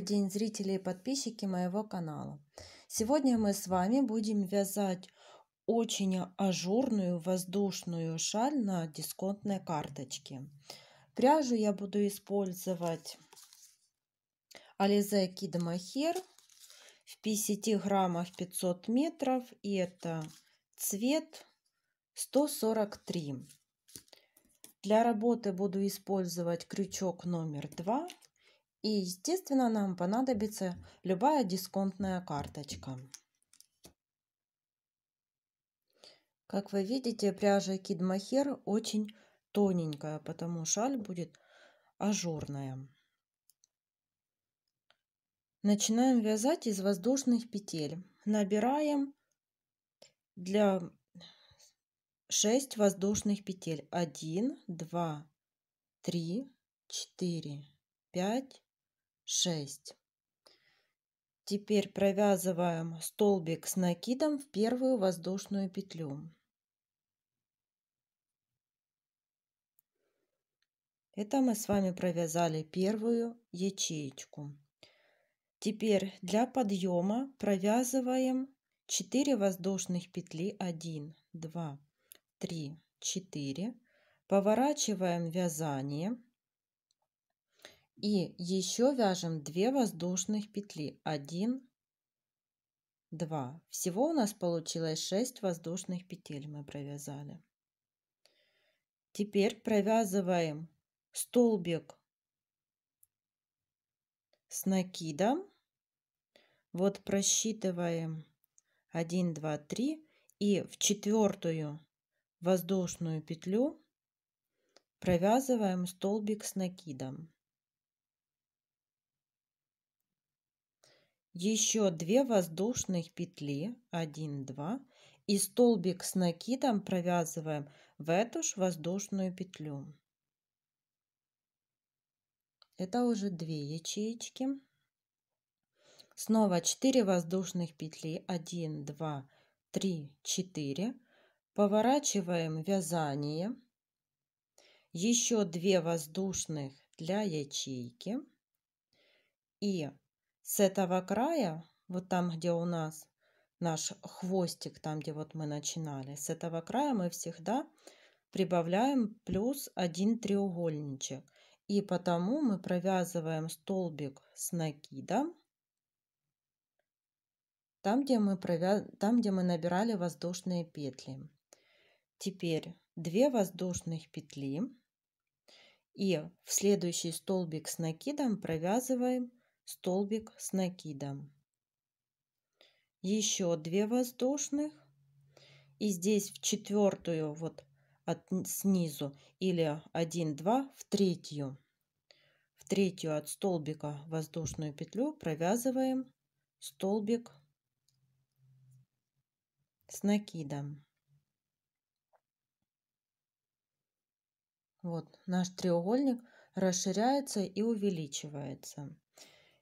Добрый день, зрители и подписчики моего канала. Сегодня мы с вами будем вязать очень ажурную воздушную шаль на дисконтной карточке. Пряжу я буду использовать Alize Kid Mohair в 50 граммах 500 метров. И это цвет 143. Для работы буду использовать крючок номер 2 и, естественно, нам понадобится любая дисконтная карточка. Как вы видите, пряжа Kid Mohair очень тоненькая, потому шаль будет ажурная. Начинаем вязать из воздушных петель. Набираем для 6 воздушных петель. 1, 2, 3, 4, 5, 6. Теперь провязываем столбик с накидом в первую воздушную петлю. Это мы с вами провязали первую ячеечку. Теперь для подъема провязываем 4 воздушных петли 1, 2, 3, 4. Поворачиваем вязание и еще вяжем 2 воздушных петли. 1, 2. Всего у нас получилось 6 воздушных петель мы провязали. Теперь провязываем столбик с накидом. Вот просчитываем 1, 2, 3 и в четвертую воздушную петлю провязываем столбик с накидом. Еще две воздушных петли, 1, 2, и столбик с накидом провязываем в эту же воздушную петлю. Это уже 2 ячеечки. Снова 4 воздушных петли, 1, 2, 3, 4. Поворачиваем вязание. Еще 2 воздушных для ячейки. И с этого края, вот там, где у нас наш хвостик, там, где вот мы начинали, с этого края мы всегда прибавляем плюс один треугольничек. И потому мы провязываем столбик с накидом, там, где мы, провяз... там, где мы набирали воздушные петли. Теперь 2 воздушных петли и в следующий столбик с накидом провязываем столбик с накидом. Еще две воздушных. И здесь в четвертую вот от снизу или 1-2 в третью. В третью от столбика воздушную петлю провязываем столбик с накидом. Вот наш треугольник расширяется и увеличивается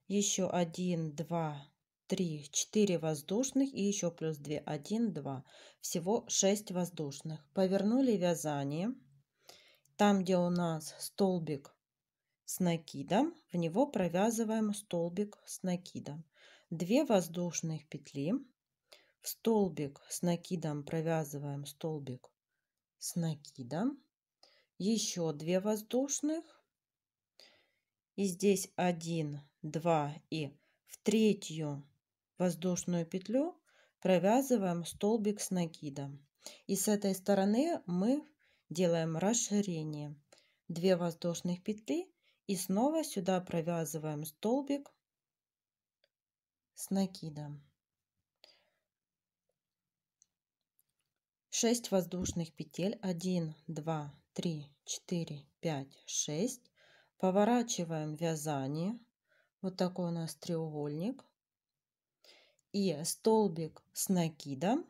еще один два три четыре воздушных и еще плюс 2, 1, 2. Всего 6 воздушных. Повернули вязание. Там, где у нас столбик с накидом, в него провязываем столбик с накидом. 2 воздушных петли. В столбик с накидом провязываем столбик с накидом. Еще 2 воздушных. И здесь 1, 2 и в третью воздушную петлю провязываем столбик с накидом. И с этой стороны мы делаем расширение. 2 воздушных петли и снова сюда провязываем столбик с накидом. 6 воздушных петель 1 2 3 4 5 6 поворачиваем вязание вот такой у нас треугольник. И столбик с накидом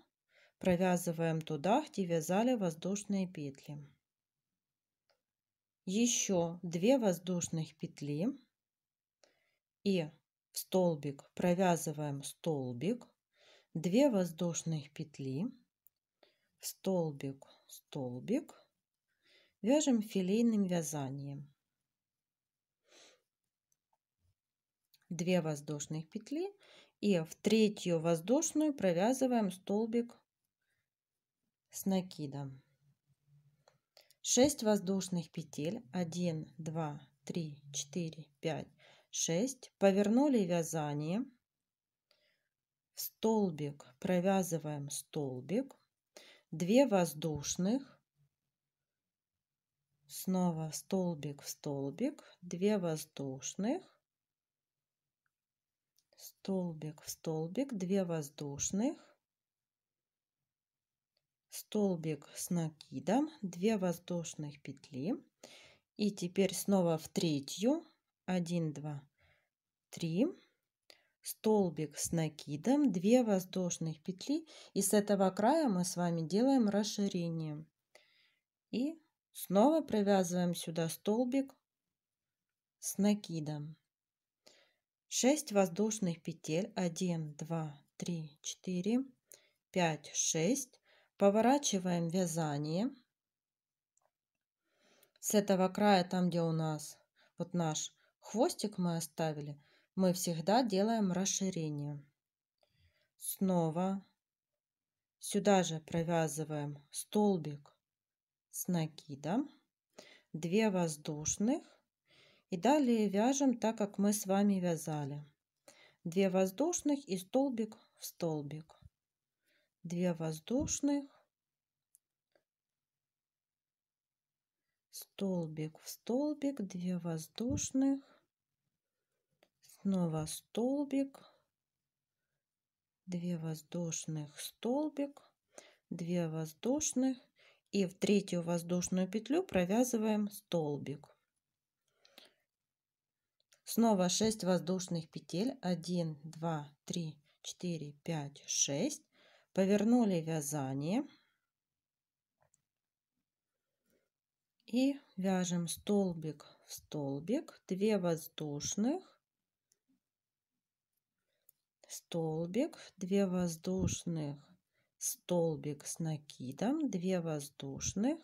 провязываем туда, где вязали воздушные петли. Еще 2 воздушных петли. И в столбик провязываем столбик. 2 воздушных петли. столбик, столбик. Вяжем филейным вязанием. 2 воздушных петли и в третью воздушную провязываем столбик с накидом 6 воздушных петель 1 2 3 4 5 6 повернули вязание в столбик провязываем столбик 2 воздушных снова столбик в столбик 2 воздушных столбик в столбик, 2 воздушных, столбик с накидом, 2 воздушных петли. И теперь снова в третью, 1, 2, 3, столбик с накидом, 2 воздушных петли. И с этого края мы с вами делаем расширение. И снова провязываем сюда столбик с накидом. 6 воздушных петель 1 2 3 4 5 6 поворачиваем вязание с этого края там где у нас вот наш хвостик мы оставили мы всегда делаем расширение снова сюда же провязываем столбик с накидом 2 воздушных и далее вяжем так, как мы с вами вязали. 2 воздушных и столбик в столбик. 2 воздушных, столбик в столбик, 2 воздушных, снова столбик, 2 воздушных, столбик, 2 воздушных и в третью воздушную петлю провязываем столбик. Снова 6 воздушных петель. 1, 2, 3, 4, 5, 6. Повернули вязание. И вяжем столбик в столбик. 2 воздушных. Столбик. 2 воздушных. Столбик с накидом. 2 воздушных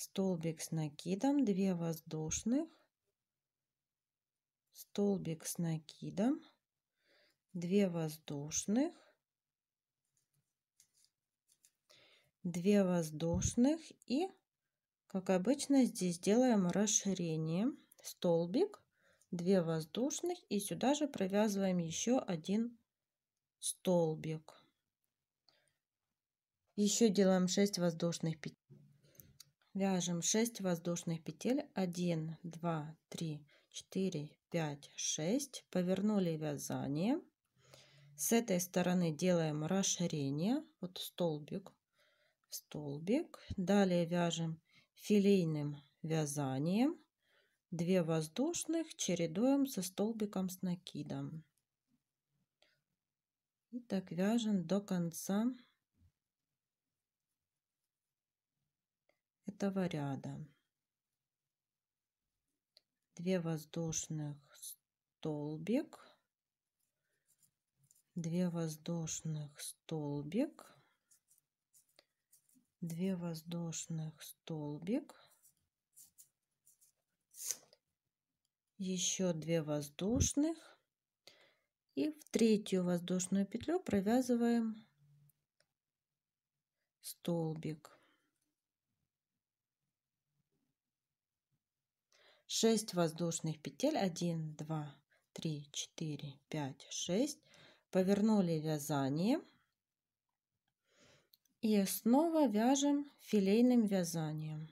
столбик с накидом, 2 воздушных, столбик с накидом, 2 воздушных, 2 воздушных и, как обычно, здесь делаем расширение, столбик, 2 воздушных и сюда же провязываем еще один столбик. Еще делаем 6 воздушных петель. Вяжем 6 воздушных петель. 1, 2, 3, 4, 5, 6. Повернули вязание. С этой стороны делаем расширение. Вот столбик. Столбик. Далее вяжем филейным вязанием. 2 воздушных чередуем со столбиком с накидом. И так вяжем до конца пятого ряда. 2 воздушных столбик, 2 воздушных столбик, 2 воздушных столбик, еще 2 воздушных и в третью воздушную петлю провязываем столбик. 6 воздушных петель 1 2 3 4 5 6 повернули вязание и снова вяжем филейным вязанием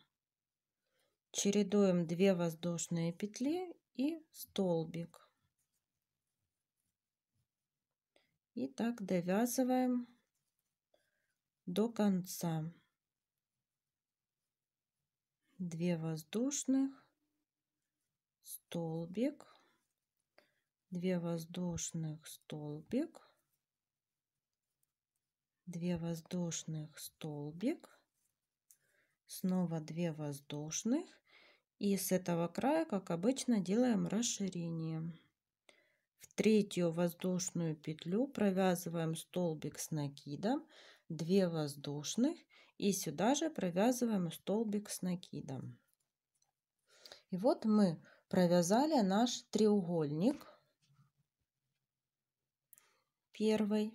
чередуем 2 воздушные петли и столбик и так довязываем до конца 2 воздушных столбик, 2 воздушных столбик, 2 воздушных столбик, снова 2 воздушных. И с этого края, как обычно, делаем расширение. В третью воздушную петлю провязываем столбик с накидом, 2 воздушных и сюда же провязываем столбик с накидом. И вот мы провязали наш треугольник первый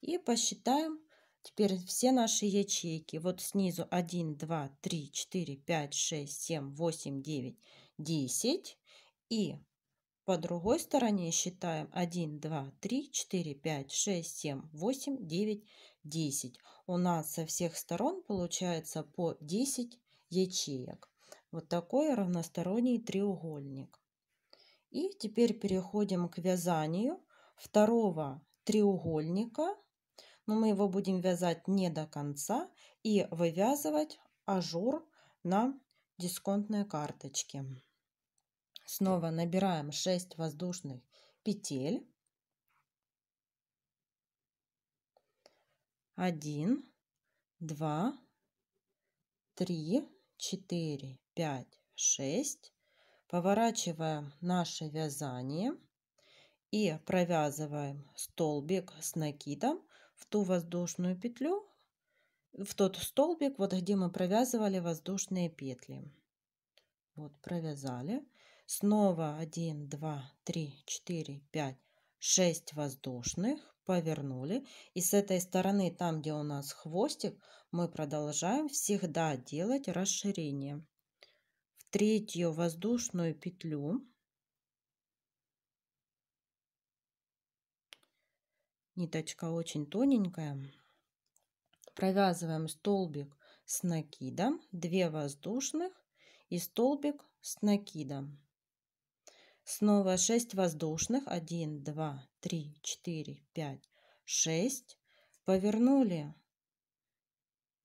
и посчитаем теперь все наши ячейки. Вот снизу 1, 2, 3, 4, 5, 6, 7, 8, 9, 10. И по другой стороне считаем 1, 2, 3, 4, 5, 6, 7, 8, 9, 10. У нас со всех сторон получается по 10 ячеек. Вот такой равносторонний треугольник. И теперь переходим к вязанию второго треугольника. Но мы его будем вязать не до конца и вывязывать ажур на дисконтной карточке. Снова набираем 6 воздушных петель. 1, 2, 3, 4, 5, 6. Поворачиваем наше вязание и провязываем столбик с накидом в ту воздушную петлю, в тот столбик, вот где мы провязывали воздушные петли. Вот провязали. Снова 1, 2, 3, 4, 5, 6 воздушных. Повернули. И с этой стороны, там где у нас хвостик, мы продолжаем всегда делать расширение третью воздушную петлю. Ниточка очень тоненькая. Провязываем столбик с накидом, 2 воздушных и столбик с накидом. Снова 6 воздушных, 1, 2, 3, 4, 5, 6. Повернули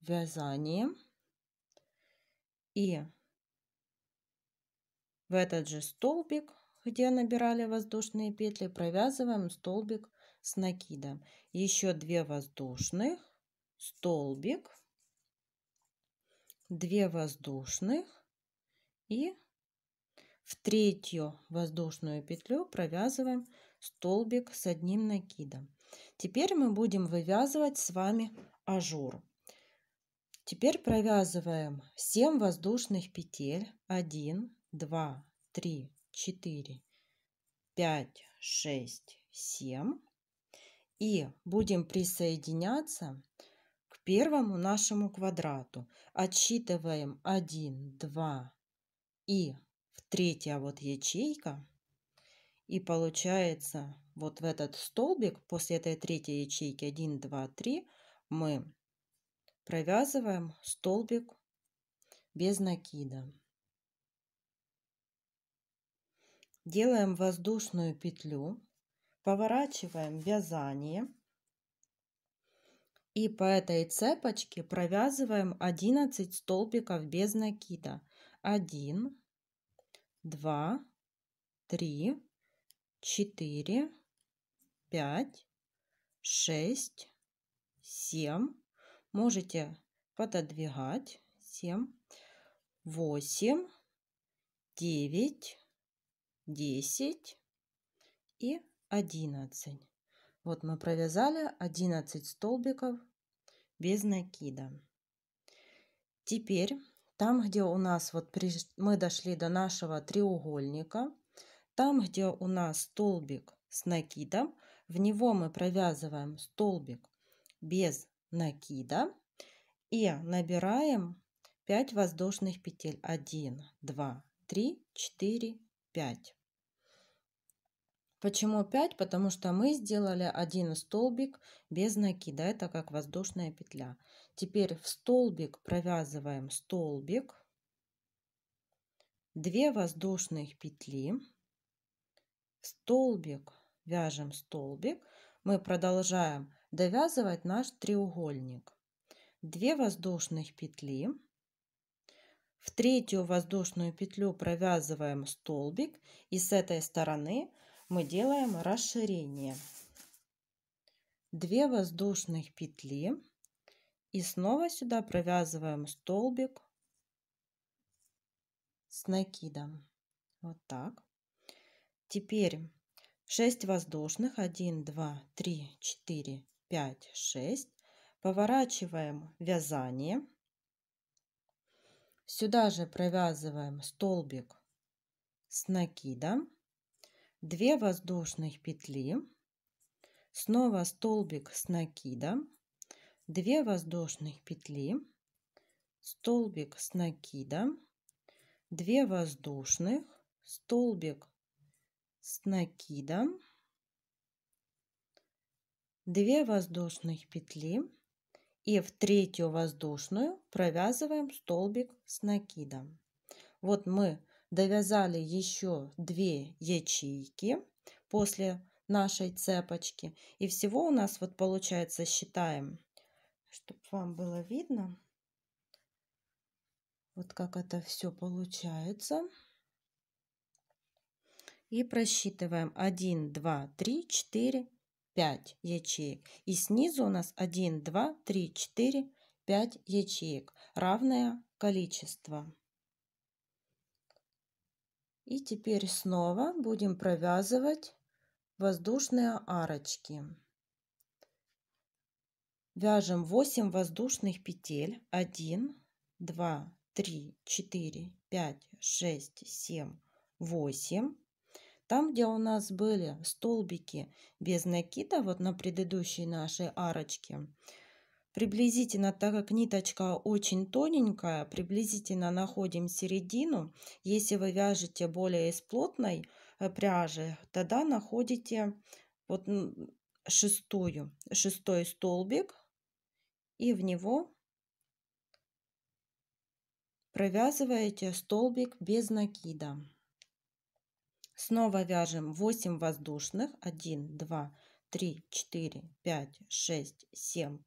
вязание и в этот же столбик, где набирали воздушные петли, провязываем столбик с накидом. Еще 2 воздушных, столбик, 2 воздушных и в третью воздушную петлю провязываем столбик с одним накидом. Теперь мы будем вывязывать с вами ажур. Теперь провязываем 7 воздушных петель. 1, два, три, четыре, пять, шесть, семь. И будем присоединяться к первому нашему квадрату. Отсчитываем один, два и в третья вот ячейка. И получается вот в этот столбик после этой третьей ячейки 1, 2, 3 мы провязываем столбик без накида. Делаем воздушную петлю, поворачиваем вязание и по этой цепочке провязываем 11 столбиков без накида. 1, 2, 3, 4, 5, 6, 7. Можете пододвигать. 7, 8, 9, 10 и 11. Вот мы провязали 11 столбиков без накида. Теперь там, где у нас вот при... мы дошли до нашего треугольника, там, где у нас столбик с накидом, в него мы провязываем столбик без накида и набираем 5 воздушных петель. 1, 2, 3, 4, 5. Почему 5? Потому что мы сделали один столбик без накида. Это как воздушная петля. Теперь в столбик провязываем столбик, 2 воздушных петли, столбик, вяжем столбик. Мы продолжаем довязывать наш треугольник. 2 воздушных петли, в третью воздушную петлю провязываем столбик и с этой стороны мы делаем расширение. две воздушных петли и снова сюда провязываем столбик с накидом. Вот так. Теперь 6 воздушных. 1, 2, 3, 4, 5, 6. Поворачиваем вязание. Сюда же провязываем столбик с накидом 2 воздушных петли, снова столбик с накидом, 2 воздушных петли, столбик с накидом, 2 воздушных, столбик с накидом, 2 воздушных петли и в третью воздушную провязываем столбик с накидом. Вот мы довязали еще две ячейки после нашей цепочки. И всего у нас вот получается, считаем, чтобы вам было видно, вот как это все получается. И просчитываем 1, 2, 3, 4, 5 ячеек. И снизу у нас 1, 2, 3, 4, 5 ячеек. Равное количество. И теперь снова будем провязывать воздушные арочки. Вяжем 8 воздушных петель. 1, 2, 3, 4, 5, 6, 7, 8. Там, где у нас были столбики без накида, вот на предыдущей нашей арочке, Приблизительно, так как ниточка очень тоненькая, приблизительно находим середину. Если вы вяжете более из плотной э, пряжи, тогда находите вот шестую, шестой столбик и в него провязываете столбик без накида. Снова вяжем 8 воздушных. 1, 2, 3, 4, 5, 6, 7,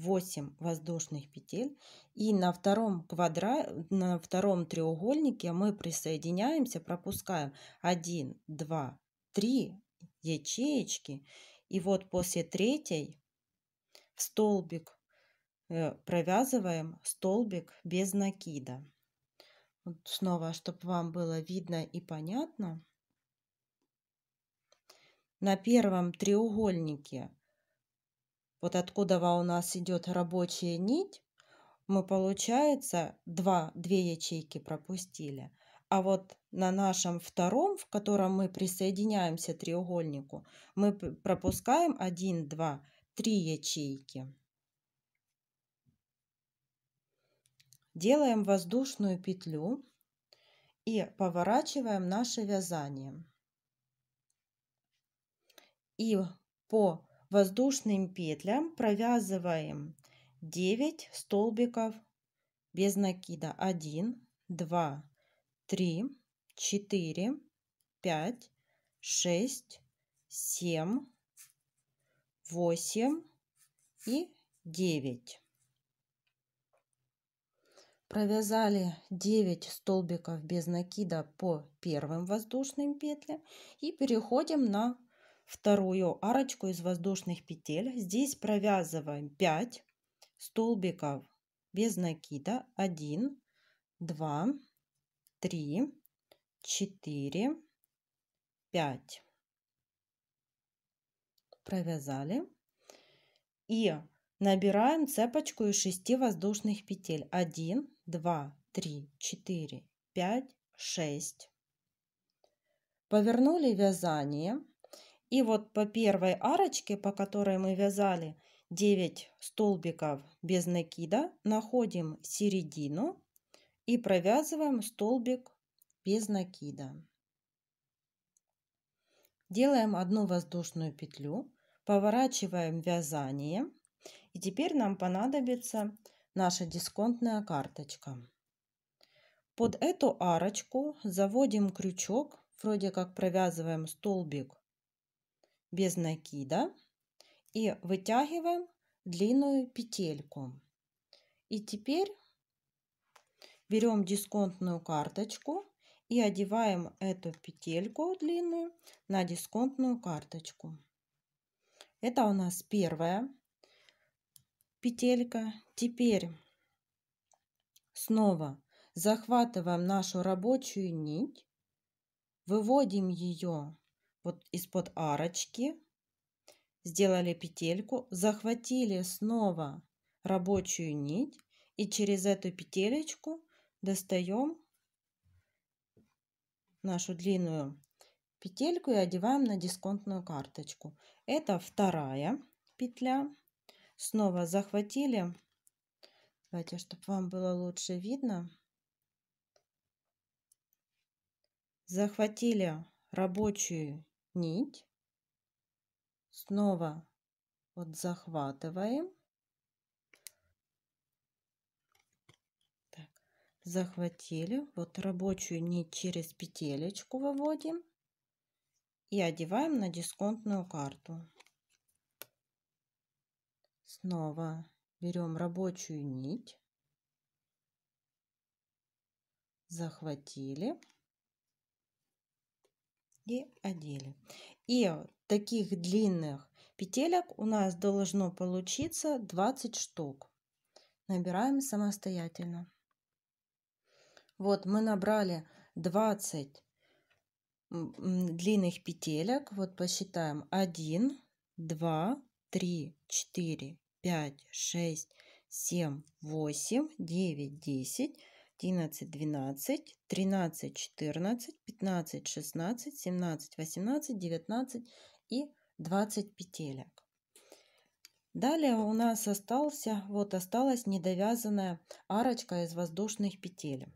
8 воздушных петель. И на втором, квадра... на втором треугольнике мы присоединяемся, пропускаем 1, 2, 3 ячеечки. И вот после третьей в столбик э, провязываем столбик без накида. Вот снова, чтобы вам было видно и понятно. На первом треугольнике вот откуда у нас идет рабочая нить, мы, получается, два две ячейки пропустили. А вот на нашем втором, в котором мы присоединяемся треугольнику, мы пропускаем 1, 2, 3 ячейки. Делаем воздушную петлю и поворачиваем наше вязание. И по воздушным петлям провязываем 9 столбиков без накида 1 2 3 4 5 6 7 8 и 9 провязали 9 столбиков без накида по первым воздушным петлям и переходим на вторую арочку из воздушных петель. Здесь провязываем 5 столбиков без накида. 1, 2, 3, 4, 5. Провязали. И набираем цепочку из 6 воздушных петель. 1, 2, 3, 4, 5, 6. Повернули вязание и вот по первой арочке, по которой мы вязали 9 столбиков без накида, находим середину и провязываем столбик без накида. Делаем одну воздушную петлю, поворачиваем вязание. И теперь нам понадобится наша дисконтная карточка. Под эту арочку заводим крючок, вроде как провязываем столбик без накида и вытягиваем длинную петельку. И теперь берем дисконтную карточку и одеваем эту петельку длинную на дисконтную карточку. Это у нас первая петелька. Теперь снова захватываем нашу рабочую нить, выводим ее вот из-под арочки, сделали петельку, захватили снова рабочую нить и через эту петелечку достаем нашу длинную петельку и одеваем на дисконтную карточку. Это вторая петля. Снова захватили. Давайте, чтобы вам было лучше видно. Захватили рабочую нить. Снова вот захватываем. Так, захватили. Вот рабочую нить через петелечку выводим. И одеваем на дисконтную карту. Снова берем рабочую нить. Захватили и одели. И таких длинных петелек у нас должно получиться 20 штук. Набираем самостоятельно. Вот мы набрали 20 длинных петелек. Вот посчитаем 1, 2, 3, 4, 5, 6, 7, 8, 9, 10, 11, 12, 13, 14, 15, 16, 17, 18, 19 и 20 петелек. Далее у нас остался, вот осталась недовязанная арочка из воздушных петель.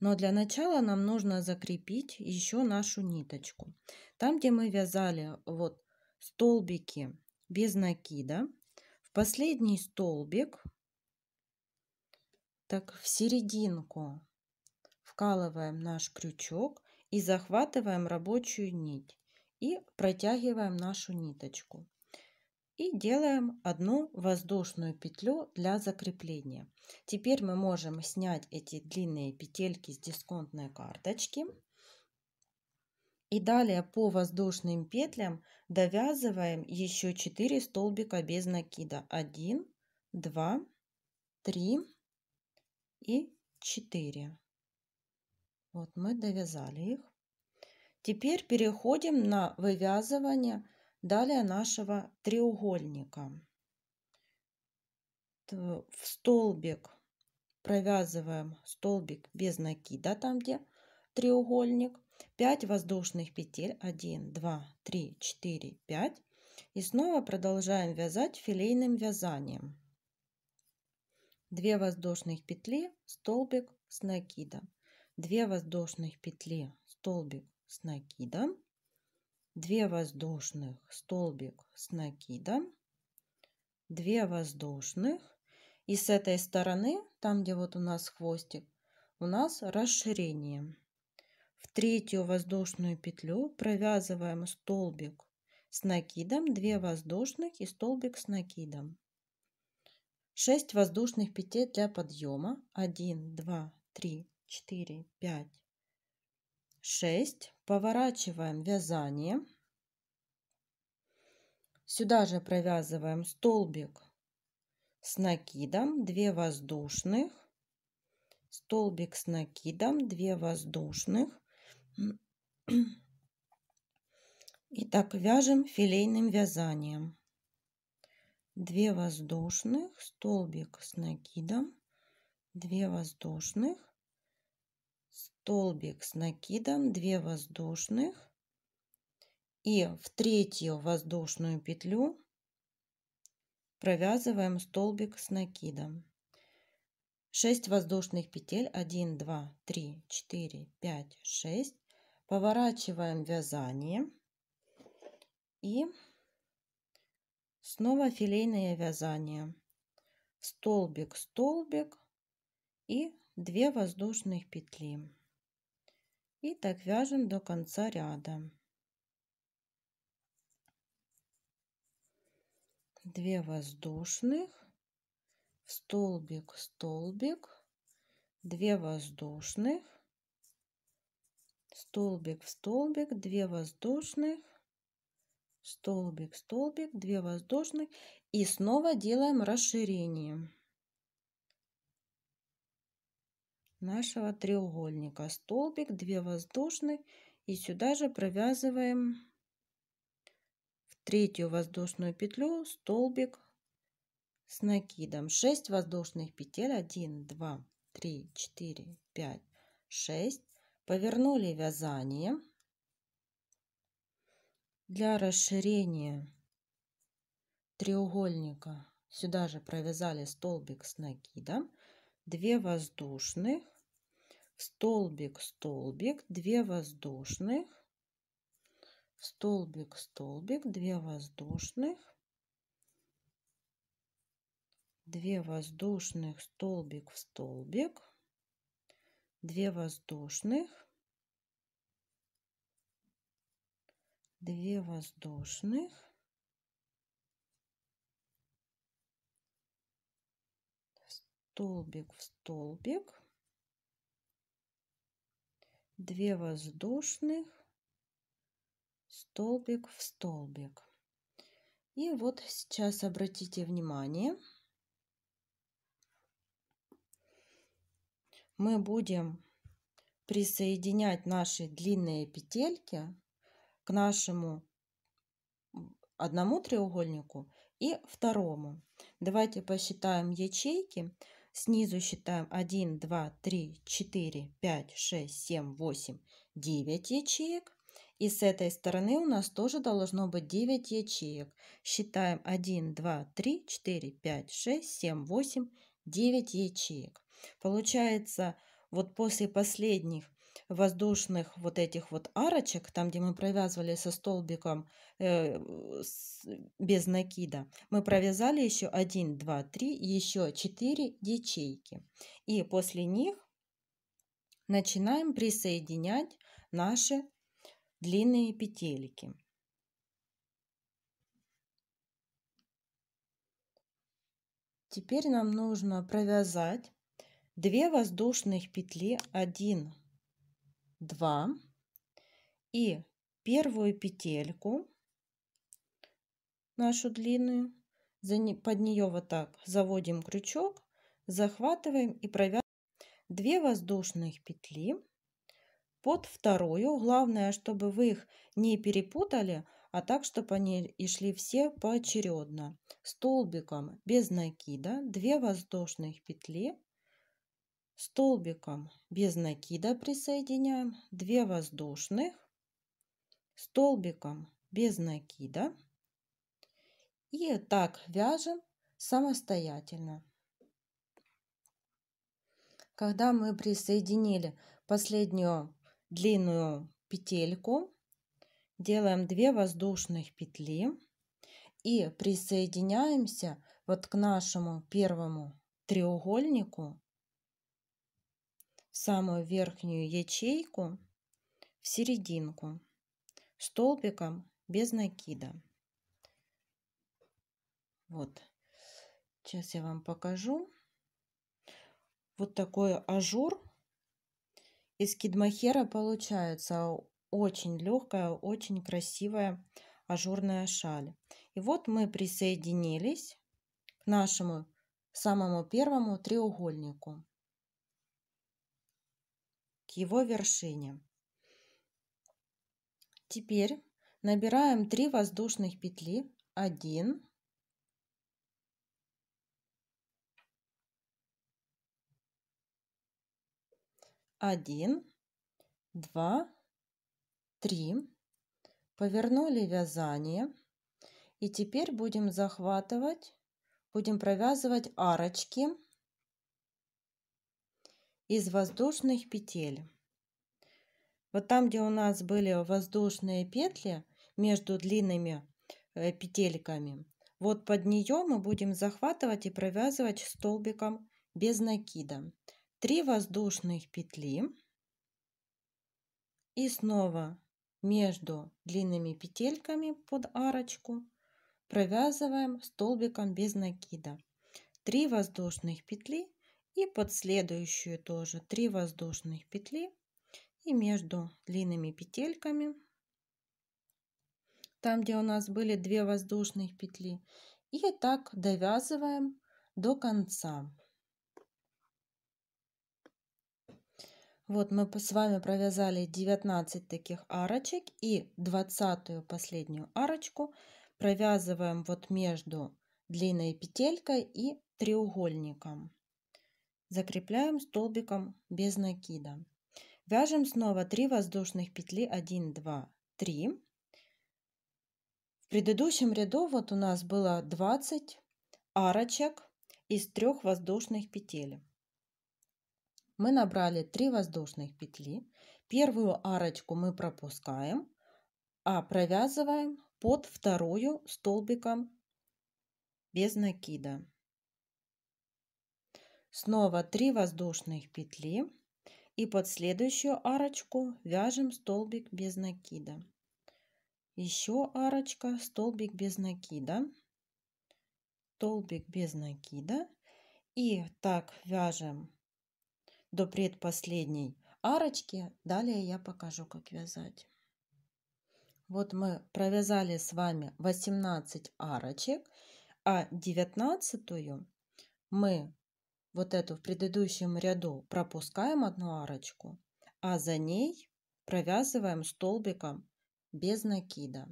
Но для начала нам нужно закрепить еще нашу ниточку. Там, где мы вязали вот столбики без накида, в последний столбик участок в серединку. Вкалываем наш крючок и захватываем рабочую нить и протягиваем нашу ниточку. И делаем одну воздушную петлю для закрепления. Теперь мы можем снять эти длинные петельки с дисконтной карточки. И далее по воздушным петлям довязываем еще 4 столбика без накида. 1, 2, 3, и 4. Вот мы довязали их. Теперь переходим на вывязывание далее нашего треугольника. В столбик провязываем столбик без накида, там где треугольник. 5 воздушных петель. 1, 2, 3, 4, 5. И снова продолжаем вязать филейным вязанием. 2 воздушных петли, столбик с накидом. 2 воздушных петли, столбик с накидом. 2 воздушных, столбик с накидом. 2 воздушных. И с этой стороны, там где вот у нас хвостик, у нас расширение. В третью воздушную петлю провязываем столбик с накидом, 2 воздушных и столбик с накидом. 6 воздушных петель для подъема. 1, 2, 3, 4, 5, 6. Поворачиваем вязание. Сюда же провязываем столбик с накидом, 2 воздушных, столбик с накидом, 2 воздушных. И так вяжем филейным вязанием. 2 воздушных, столбик с накидом, 2 воздушных, столбик с накидом, 2 воздушных и в третью воздушную петлю провязываем столбик с накидом. 6 воздушных петель 1 2 3 4 5 6 поворачиваем вязание и Снова филейное вязание. Столбик, столбик и 2 воздушных петли. И так вяжем до конца ряда. 2 воздушных, столбик, столбик, 2 воздушных, столбик в столбик, 2 воздушных, столбик, столбик, 2 воздушных и снова делаем расширение нашего треугольника. Столбик, 2 воздушных и сюда же провязываем в третью воздушную петлю столбик с накидом. 6 воздушных петель, 1, 2, 3, 4, 5, 6. Повернули вязание для расширения треугольника сюда же провязали столбик с накидом 2 воздушных столбик столбик 2 воздушных столбик столбик 2 воздушных 2 воздушных столбик в столбик 2 воздушных 2 воздушных, столбик в столбик, 2 воздушных, столбик в столбик. И вот сейчас обратите внимание, мы будем присоединять наши длинные петельки к нашему одному треугольнику и второму. Давайте посчитаем ячейки. Снизу считаем 1, 2, 3, 4, 5, 6, 7, 8, 9 ячеек. И с этой стороны у нас тоже должно быть 9 ячеек. Считаем 1, 2, 3, 4, 5, 6, 7, 8, 9 ячеек. Получается, вот после последних воздушных вот этих вот арочек, там, где мы провязывали со столбиком э, с, без накида, мы провязали еще 1, 2, 3, еще 4 ячейки. И после них начинаем присоединять наши длинные петельки. Теперь нам нужно провязать 2 воздушных петли 1 2 и первую петельку нашу длинную, под нее вот так заводим крючок, захватываем и провязываем 2 воздушных петли под вторую. Главное, чтобы вы их не перепутали, а так, чтобы они и шли все поочередно. Столбиком без накида 2 воздушных петли столбиком без накида присоединяем 2 воздушных, столбиком без накида и так вяжем самостоятельно. Когда мы присоединили последнюю длинную петельку, делаем 2 воздушных петли и присоединяемся вот к нашему первому треугольнику в самую верхнюю ячейку, в серединку, столбиком без накида. Вот. Сейчас я вам покажу. Вот такой ажур из кидмахера получается. Очень легкая, очень красивая ажурная шаль. И вот мы присоединились к нашему самому первому треугольнику его вершине. Теперь набираем 3 воздушных петли. 1, 1, 2, 3. Повернули вязание. И теперь будем захватывать, будем провязывать арочки из воздушных петель. Вот там, где у нас были воздушные петли между длинными э, петельками, вот под нее мы будем захватывать и провязывать столбиком без накида. Три воздушных петли и снова между длинными петельками под арочку провязываем столбиком без накида. 3 воздушных петли и под следующую тоже 3 воздушных петли. И между длинными петельками, там где у нас были 2 воздушных петли, и так довязываем до конца. Вот мы с вами провязали 19 таких арочек и 20 последнюю арочку провязываем вот между длинной петелькой и треугольником. Закрепляем столбиком без накида. Вяжем снова 3 воздушных петли 1, 2, 3. В предыдущем ряду вот у нас было 20 арочек из 3 воздушных петель. Мы набрали 3 воздушных петли. Первую арочку мы пропускаем, а провязываем под вторую столбиком без накида. Снова 3 воздушных петли и под следующую арочку вяжем столбик без накида. Еще арочка, столбик без накида, столбик без накида. И так вяжем до предпоследней арочки. Далее я покажу, как вязать. Вот мы провязали с вами 18 арочек, а 19 мы вот эту в предыдущем ряду пропускаем одну арочку, а за ней провязываем столбиком без накида.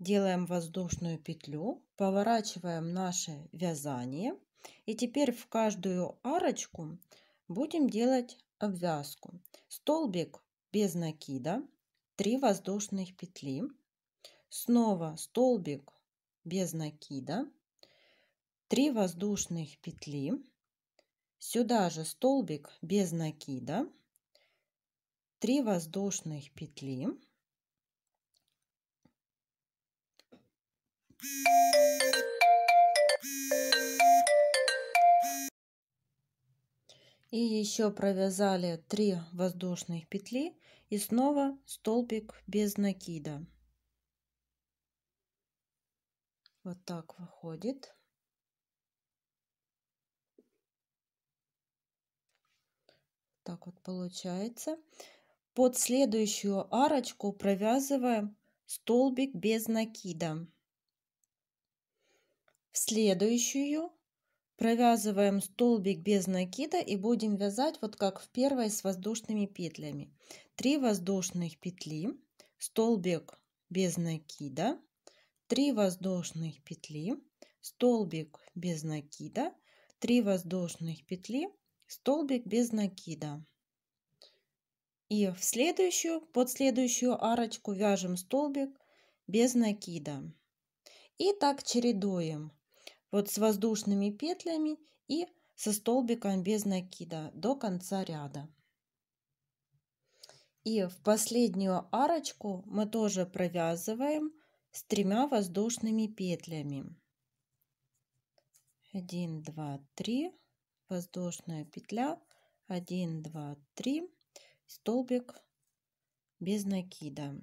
Делаем воздушную петлю, поворачиваем наше вязание и теперь в каждую арочку будем делать обвязку. Столбик без накида, 3 воздушных петли, снова столбик без накида, 3 воздушных петли, сюда же столбик без накида, 3 воздушных петли, и еще провязали 3 воздушных петли и снова столбик без накида вот так выходит Так вот получается. Под следующую арочку провязываем столбик без накида. В следующую провязываем столбик без накида и будем вязать вот как в первой с воздушными петлями. 3 воздушных петли, столбик без накида, 3 воздушных петли, столбик без накида, 3 воздушных петли, столбик без накида. И в следующую, под следующую арочку вяжем столбик без накида. И так чередуем. Вот с воздушными петлями и со столбиком без накида до конца ряда. И в последнюю арочку мы тоже провязываем с тремя воздушными петлями. 1, 2, 3 воздушная петля 1 2 3 столбик без накида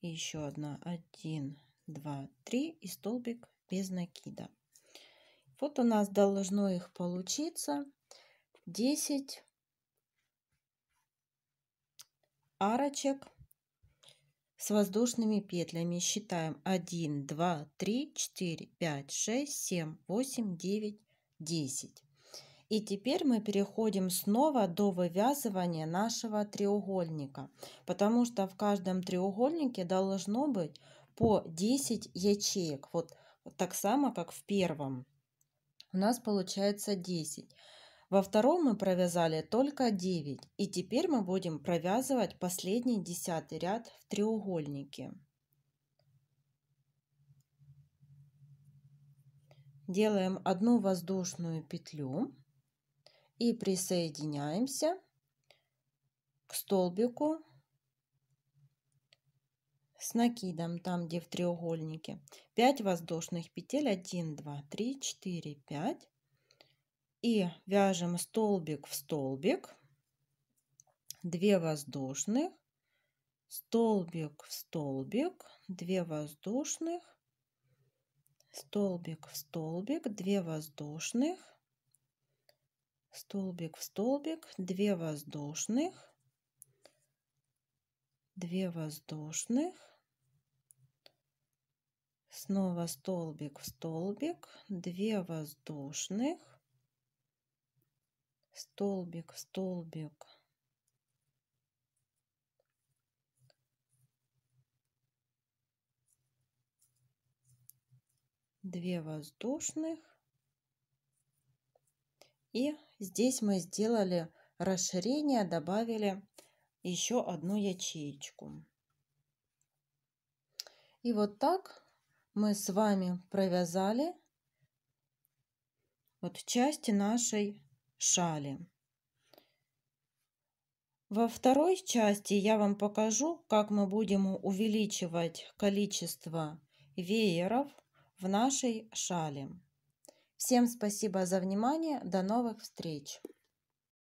и еще одна 1 2 3 и столбик без накида вот у нас должно их получиться 10 арочек с воздушными петлями считаем 1 2 3 4 5 6 7 8 9 10. И теперь мы переходим снова до вывязывания нашего треугольника, потому что в каждом треугольнике должно быть по 10 ячеек. Вот так само, как в первом. У нас получается 10. Во втором мы провязали только 9. И теперь мы будем провязывать последний десятый ряд в треугольнике. делаем одну воздушную петлю и присоединяемся к столбику с накидом там где в треугольнике 5 воздушных петель 1 2 3 4 5 и вяжем столбик в столбик 2 воздушных столбик в столбик 2 воздушных столбик в столбик, 2 воздушных, столбик в столбик, 2 воздушных, 2 воздушных, снова столбик в столбик, 2 воздушных, столбик в столбик, 2 воздушных. И здесь мы сделали расширение, добавили еще одну ячеечку. И вот так мы с вами провязали вот части нашей шали. Во второй части я вам покажу, как мы будем увеличивать количество вееров в нашей шали. Всем спасибо за внимание. До новых встреч!